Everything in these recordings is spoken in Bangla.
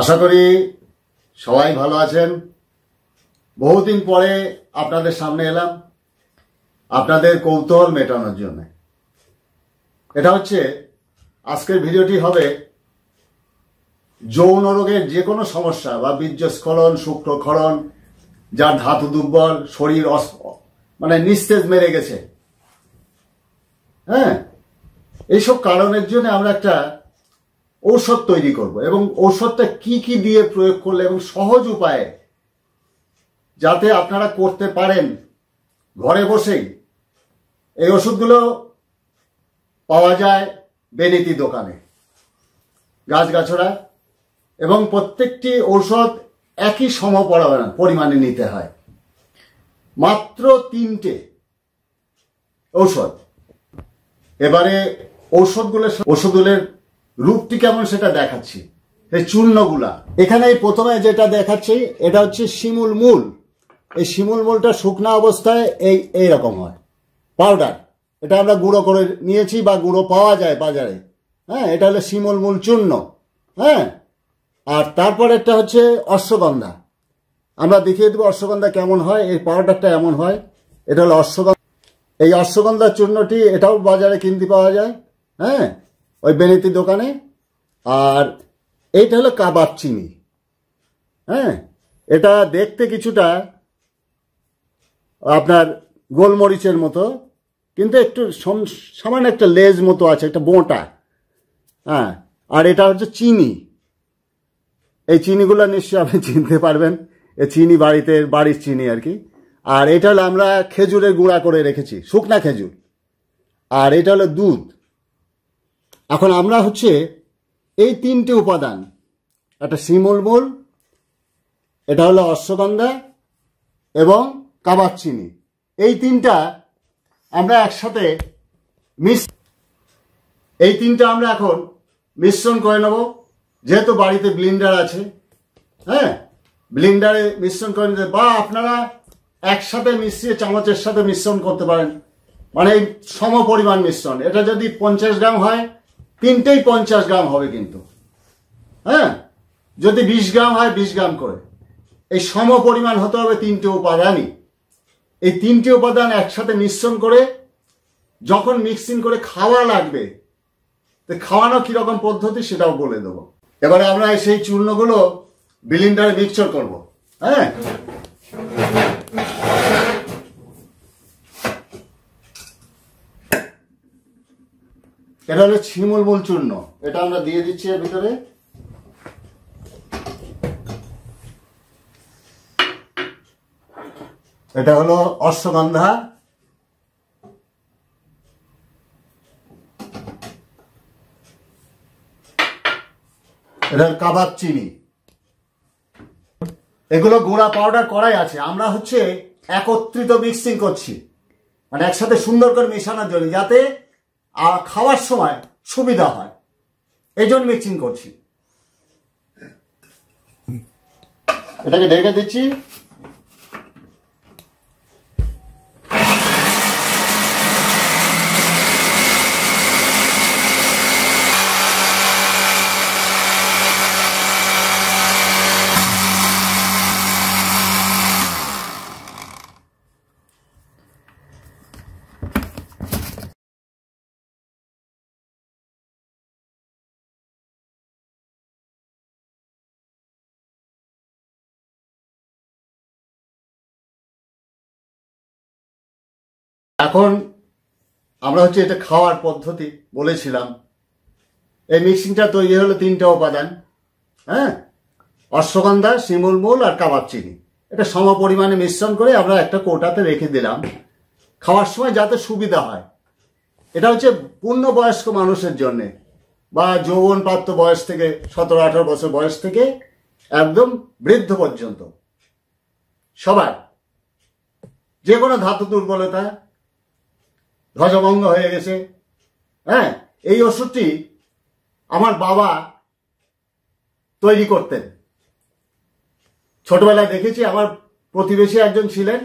আশা করি সবাই ভালো আছেন বহুদিন পরে আপনাদের সামনে এলাম আপনাদের কৌতূহল মেটানোর জন্য এটা হচ্ছে আজকের ভিডিওটি হবে যৌন রোগের যে কোনো সমস্যা বা বীর্যস্খলন শুক্রক্ষরণ যার ধাতু দুর্বল শরীর অস মানে নিস্তেজ মেরে গেছে হ্যাঁ এইসব কারণের জন্য আমরা একটা ঔষধ তৈরি করব এবং ঔষধটা কি কি দিয়ে প্রয়োগ করলে এবং সহজ উপায়ে যাতে আপনারা করতে পারেন ঘরে বসেই এই ওষুধগুলো পাওয়া যায় বেনিতি দোকানে গাছগাছড়া এবং প্রত্যেকটি ঔষধ একই সম পরিমাণে নিতে হয় মাত্র তিনটে ঔষধ এবারে ঔষধগুলো ওষুধগুলোর রূপটি কেমন সেটা দেখাচ্ছি এই চূর্ণগুলা এখানে প্রথমে যেটা দেখাচ্ছি এটা হচ্ছে শিমুল মূল এই শিমুল মূলটা শুকনা অবস্থায় এই এই রকম হয় পাউডার এটা আমরা গুঁড়ো করে নিয়েছি বা গুঁড়ো পাওয়া যায় বাজারে হ্যাঁ এটা হলো শিমুল মূল চূর্ণ হ্যাঁ আর তারপর একটা হচ্ছে অশ্বগন্ধা আমরা দেখিয়ে দেবো অশ্বগন্ধা কেমন হয় এই পাউডারটা এমন হয় এটা হলো অশ্বগন্ধা এই অশ্বগন্ধা চূর্ণটি এটাও বাজারে কিনতে পাওয়া যায় হ্যাঁ ওই বেনেতি দোকানে আর এইটা হলো কাবাব চিনি হ্যাঁ এটা দেখতে কিছুটা আপনার গোলমরিচের মতো কিন্তু একটু সামান্য একটা লেজ মতো আছে একটা বোঁটা হ্যাঁ আর এটা হচ্ছে চিনি এই চিনিগুলো নিশ্চয়ই আপনি চিনতে পারবেন এই চিনি বাড়িতে বাড়ির চিনি আর কি আর এটা হলো আমরা খেজুরের গুঁড়া করে রেখেছি শুকনা খেজুর আর এটা হলো দুধ এখন আমরা হচ্ছে এই তিনটে উপাদান একটা শিমলমূল এটা হলো অশ্বগন্ধা এবং কাবার চিনি এই তিনটা আমরা একসাথে মিস এই তিনটা আমরা এখন মিশ্রণ করে নেব যেহেতু বাড়িতে ব্লিন্ডার আছে হ্যাঁ ব্লিন্ডারে মিশ্রণ করে নিতে বা আপনারা একসাথে মিশিয়ে চামচের সাথে মিশ্রণ করতে পারেন মানে সম পরিমাণ মিশ্রণ এটা যদি পঞ্চাশ গ্রাম হয় তিনটেই পঞ্চাশ গ্রাম হবে কিন্তু হ্যাঁ যদি বিশ গ্রাম হয় বিশ গ্রাম করে এই সম পরিমাণ হতে হবে তিনটে উপাদানই এই তিনটি উপাদান একসাথে মিশ্রণ করে যখন মিক্সিং করে খাওয়া লাগবে তো খাওয়ানো কীরকম পদ্ধতি সেটাও বলে দেবো এবারে আমরা সেই চূর্ণগুলো বিলিন্ডারে মিক্সচার করব হ্যাঁ এটা হলো ছিমুল মূল চূর্ণ এটা আমরা দিয়ে দিচ্ছি এর ভিতরে এটা হলো অশ্বগন্ধা এটা কাবাব চিনি এগুলো গুঁড়া পাউডার করাই আছে আমরা হচ্ছে একত্রিত মিক্সিং করছি মানে একসাথে সুন্দর করে মেশানোর জন্য যাতে আর খাওয়ার সময় সুবিধা হয় এই জন্য মিক্সিং করছি এটাকে ঢেকে দিচ্ছি এখন আমরা হচ্ছে এটা খাওয়ার পদ্ধতি বলেছিলাম এই মিক্সিংটা তৈরি হলো তিনটা উপাদান হ্যাঁ অশ্বগন্ধা শিমুল মূল আর কাবাব চিনি এটা সম পরিমাণে মিশ্রণ করে আমরা একটা কোটাতে রেখে দিলাম খাওয়ার সময় যাতে সুবিধা হয় এটা হচ্ছে পূর্ণবয়স্ক মানুষের জন্যে বা যৌবন প্রাপ্ত বয়স থেকে সতেরো আঠারো বছর বয়স থেকে একদম বৃদ্ধ পর্যন্ত সবার যে কোনো ধাতু দুর্বলতা ধ্বজভঙ্গ হয়ে গেছে হ্যাঁ এই ওষুধটি আমার বাবা তৈরি করতেন ছোটবেলায় দেখেছি আমার প্রতিবেশী একজন ছিলেন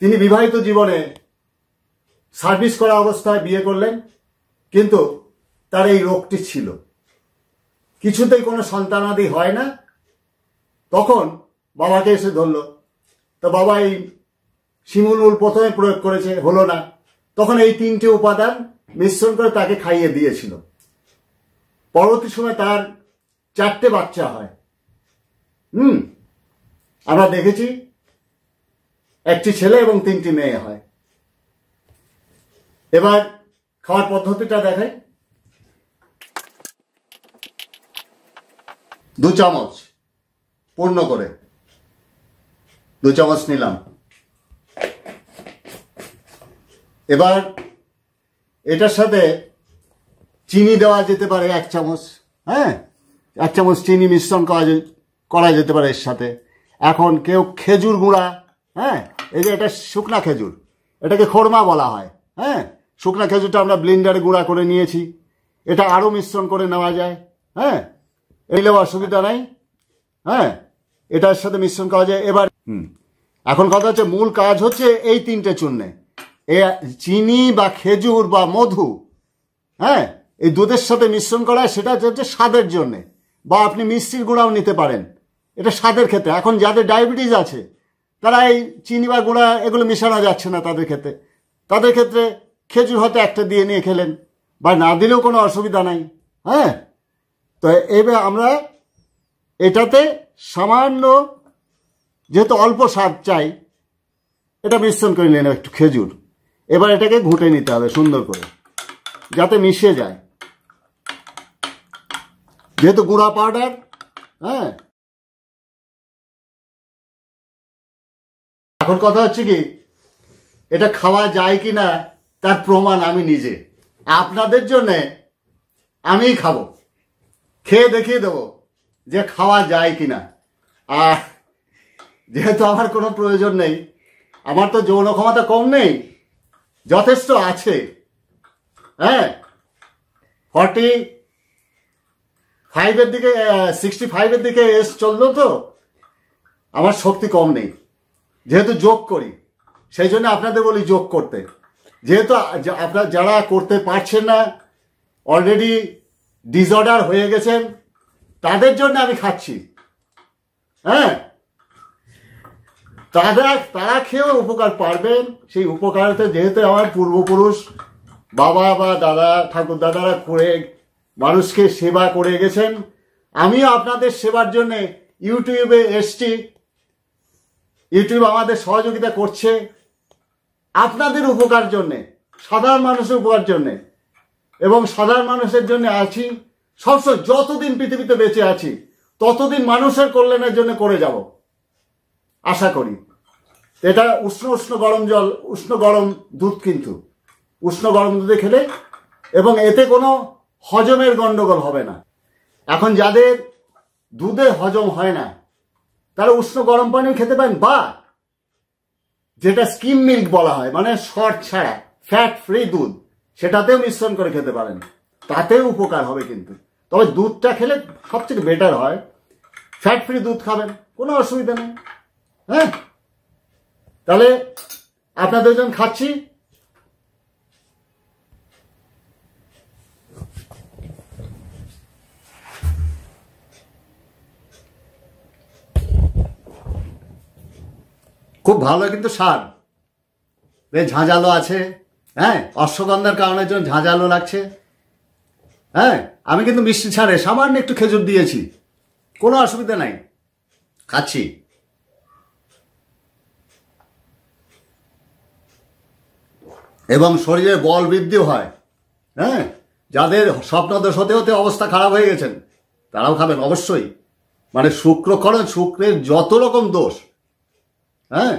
তিনি বিবাহিত জীবনে সার্ভিস করা অবস্থায় বিয়ে করলেন কিন্তু তার এই রোগটি ছিল কিছুতেই কোনো সন্তানাদি হয় না তখন বাবাকে এসে ধরল তো বাবা এই শিমুল প্রথমে প্রয়োগ করেছে হলো না তখন এই তিনটে উপাদান মিশ্রণ করে তাকে খাইয়ে দিয়েছিল পরবর্তী সময় তার চারটে বাচ্চা হয় হুম আমরা দেখেছি একটি ছেলে এবং তিনটি মেয়ে হয় এবার খাওয়ার পদ্ধতিটা দেখে দু চামচ পূর্ণ করে দু চামচ নিলাম এবার এটার সাথে চিনি দেওয়া যেতে পারে এক চামচ হ্যাঁ এক চামচ চিনি মিশ্রণ করা করা যেতে পারে এর সাথে এখন কেউ খেজুর গুঁড়া হ্যাঁ এই যে এটা শুকনা খেজুর এটাকে খোরমা বলা হয় হ্যাঁ শুকনা খেজুরটা আমরা ব্লিন্ডারে গুঁড়া করে নিয়েছি এটা আরও মিশ্রণ করে নেওয়া যায় হ্যাঁ এইলেও অসুবিধা নাই হ্যাঁ এটার সাথে মিশ্রণ করা যায় এবার হুম এখন কথা হচ্ছে মূল কাজ হচ্ছে এই তিনটে চূর্ণে এ চিনি বা খেজুর বা মধু হ্যাঁ এই দুধের সাথে মিশ্রণ করা সেটা হচ্ছে স্বাদের জন্যে বা আপনি মিষ্টির গুঁড়াও নিতে পারেন এটা স্বাদের ক্ষেত্রে এখন যাদের ডায়াবেটিস আছে তারা এই চিনি বা গুঁড়া এগুলো মেশানো যাচ্ছে না তাদের ক্ষেত্রে তাদের ক্ষেত্রে খেজুর হয়তো একটা দিয়ে নিয়ে খেলেন বা না দিলেও কোনো অসুবিধা নাই হ্যাঁ তো এবার আমরা এটাতে সামান্য যেহেতু অল্প স্বাদ চাই এটা মিশ্রণ করে নিলেন একটু খেজুর এবার এটাকে ঘুটে নিতে হবে সুন্দর করে যাতে মিশে যায় যেহেতু গুঁড়া পাউডার হ্যাঁ এখন কথা হচ্ছে কি এটা খাওয়া যায় কি না তার প্রমাণ আমি নিজে আপনাদের জন্যে আমিই খাবো খেয়ে দেখিয়ে দেবো যে খাওয়া যায় কি না আর যেহেতু আমার কোনো প্রয়োজন নেই আমার তো যৌন ক্ষমতা কম নেই যথেষ্ট আছে হ্যাঁ ফর্টি ফাইভের দিকে সিক্সটি ফাইভের দিকে এস চলল তো আমার শক্তি কম নেই যেহেতু যোগ করি সেই জন্য আপনাদের বলি যোগ করতে যেহেতু আপনার যারা করতে পারছেন না অলরেডি ডিসঅর্ডার হয়ে গেছেন তাদের জন্য আমি খাচ্ছি হ্যাঁ তারা তারা খেয়েও উপকার পারবেন সেই উপকারতে যেহেতু আমার পূর্বপুরুষ বাবা বা দাদা ঠাকুর দাদারা করে মানুষকে সেবা করে গেছেন আমিও আপনাদের সেবার জন্যে ইউটিউবে এসছি ইউটিউব আমাদের সহযোগিতা করছে আপনাদের উপকার জন্যে সাধারণ মানুষের উপকার জন্যে এবং সাধারণ মানুষের জন্য আছি সবসময় যতদিন পৃথিবীতে বেঁচে আছি ততদিন মানুষের কল্যাণের জন্য করে যাবো আশা করি এটা উষ্ণ উষ্ণ গরম জল উষ্ণ গরম দুধ কিন্তু উষ্ণ গরম দুধে খেলে এবং এতে কোনো হজমের গণ্ডগোল হবে না এখন যাদের দুধে হজম হয় না তারা উষ্ণ গরম পানি খেতে পারেন বা যেটা স্কিম মিল্ক বলা হয় মানে শর্ট ছাড়া ফ্যাট ফ্রি দুধ সেটাতেও মিশ্রণ করে খেতে পারেন তাতেও উপকার হবে কিন্তু তবে দুধটা খেলে সবচেয়ে বেটার হয় ফ্যাট ফ্রি দুধ খাবেন কোনো অসুবিধা নেই হ্যাঁ তাহলে আপনাদের জন্য খাচ্ছি খুব ভালো কিন্তু সার বেশ ঝাঁঝালো আছে হ্যাঁ অশ্বগন্ধার কারণের জন্য ঝাঁঝালো লাগছে হ্যাঁ আমি কিন্তু মিষ্টি ছাড়ে সামান্য একটু খেজুর দিয়েছি কোনো অসুবিধা নাই খাচ্ছি এবং শরীরে বল বৃদ্ধি হয় হ্যাঁ যাদের স্বপ্নদোষ হতে হতে অবস্থা খারাপ হয়ে গেছেন তারাও খাবেন অবশ্যই মানে শুক্রকরণ শুক্রের যত রকম দোষ হ্যাঁ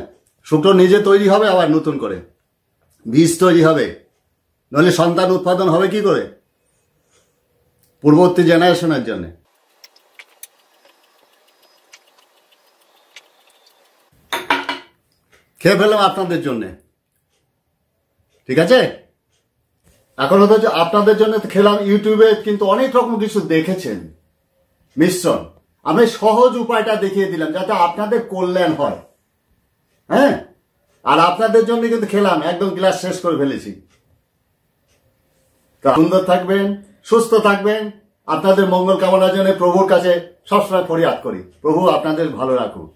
শুক্র নিজে তৈরি হবে আবার নতুন করে বীজ তৈরি হবে নইলে সন্তান উৎপাদন হবে কি করে পূর্ববর্তী জেনারেশনের জন্য খেয়ে ফেললাম আপনাদের জন্যে ঠিক আছে এখন হচ্ছে আপনাদের জন্য খেলাম ইউটিউবে কিন্তু অনেক রকম কিছু দেখেছেন মিশ্রণ আমি সহজ উপায়টা দেখিয়ে দিলাম যাতে আপনাদের কল্যাণ হয় হ্যাঁ আর আপনাদের জন্য কিন্তু খেলাম একদম গ্লাস শেষ করে ফেলেছি সুন্দর থাকবেন সুস্থ থাকবেন আপনাদের মঙ্গল কামনার জন্য প্রভুর কাছে সবসময় ফরিয়াদ করি প্রভু আপনাদের ভালো রাখুক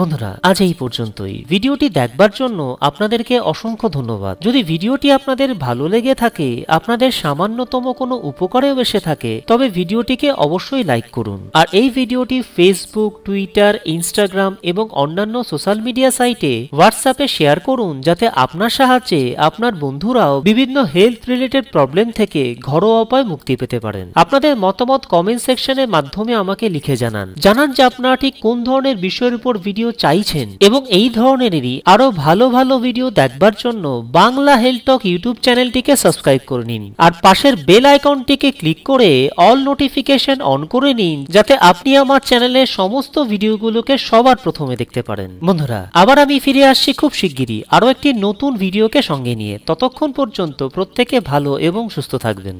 বন্ধুরা আজ এই পর্যন্তই ভিডিওটি দেখবার জন্য আপনাদেরকে অসংখ্য ধন্যবাদ যদি ভিডিওটি আপনাদের ভালো লেগে থাকে আপনাদের সামান্যতম কোনো উপকারেও এসে থাকে তবে ভিডিওটিকে অবশ্যই লাইক করুন আর এই ভিডিওটি ফেসবুক টুইটার ইনস্টাগ্রাম এবং অন্যান্য সোশ্যাল মিডিয়া সাইটে হোয়াটসঅ্যাপে শেয়ার করুন যাতে আপনার সাহায্যে আপনার বন্ধুরাও বিভিন্ন হেলথ রিলেটেড প্রবলেম থেকে ঘরোয়া উপায় মুক্তি পেতে পারেন আপনাদের মতামত কমেন্ট সেকশনের মাধ্যমে আমাকে লিখে জানান জানান যে আপনারা ঠিক কোন ধরনের বিষয়ের উপর ভিডিও ভিডিও চাইছেন এবং এই ধরনেরই আরো ভালো ভালো ভিডিও দেখবার জন্য বাংলা হেলটক ইউটিউব চ্যানেলটিকে সাবস্ক্রাইব করে নিন আর পাশের বেল আইকনটিকে ক্লিক করে অল নোটিফিকেশন অন করে নিন যাতে আপনি আমার চ্যানেলের সমস্ত ভিডিওগুলোকে সবার প্রথমে দেখতে পারেন বন্ধুরা আবার আমি ফিরে আসছি খুব শিগগিরই আরও একটি নতুন ভিডিওকে সঙ্গে নিয়ে ততক্ষণ পর্যন্ত প্রত্যেকে ভালো এবং সুস্থ থাকবেন